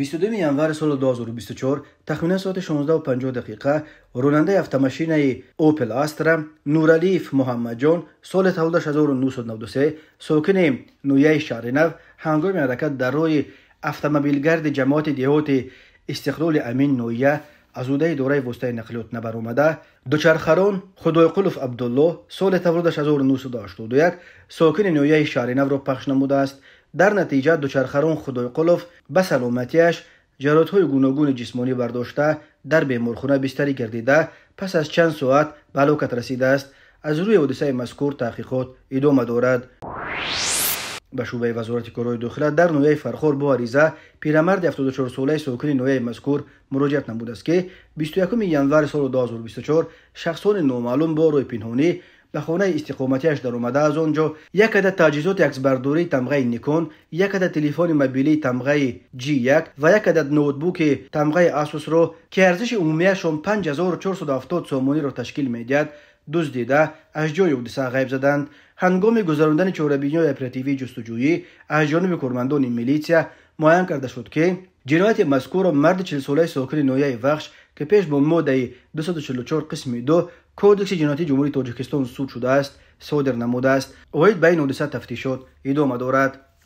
22 январ соли 2024 тахминан соати 16:50 дақиқа ронандаи автомашинаи опел астра нуралиев муҳаммадҷон соли таваллудаш 1993 сокини нӯяи шаҳри нав ҳангоми ҳаракат дар роҳи автомобилгарди ҷамоати деҳоти истиқлоли амин нӯя аз ӯдаи идораи воситаи нақлиёт набаромада дучархарон худойқулов абдулло соли таваллудаш 1981 сокини нӯяи шаҳри навро пахш намудааст در نتیجه دوچرخران خدای قلوف به سلامتیش جرات های گوناگون جسمانی برداشته در بیمارخونه بستری گردیده پس از چند ساعت بلوکت رسیده است از روی حدیثه مذکور تحقیقات ادامه دارد به شعبه وزارت کارهای داخله در نویه فرخور با عریضه پیرمرد 74 ساله ساکن نویه مذکور مراجعه نمود است که 21 ینور سال 2024 شخصان نامعلوم با روی پنهانی ба хонаи истиқоматиаш даромада аз он ҷо як ада таҷҳизоти аксбардории тамғаи никон як ада телефони мобилии тамғаи g1 ва як адад ноутбуки тамғаи асусро ки арзиши умумиашон 5470 сомониро ташкил медиҳад дуздида аз ҷои ҳодиса ғайб заданд ҳангоми гузаронидани чорабиниҳои оперативии ҷустуҷӯӣ аз ҷониби кормандони милисия муайян карда шуд ки ҷинояти мазкурро марди чилсолаи сокини ноҳияи вахш ки пеш бо моддаи 244 қисми ду кодекси ҷинояти ҷумҳурии тоҷикистон суд шудааст содир намудааст оид ба ин ҳодиса тафтишот идома дорад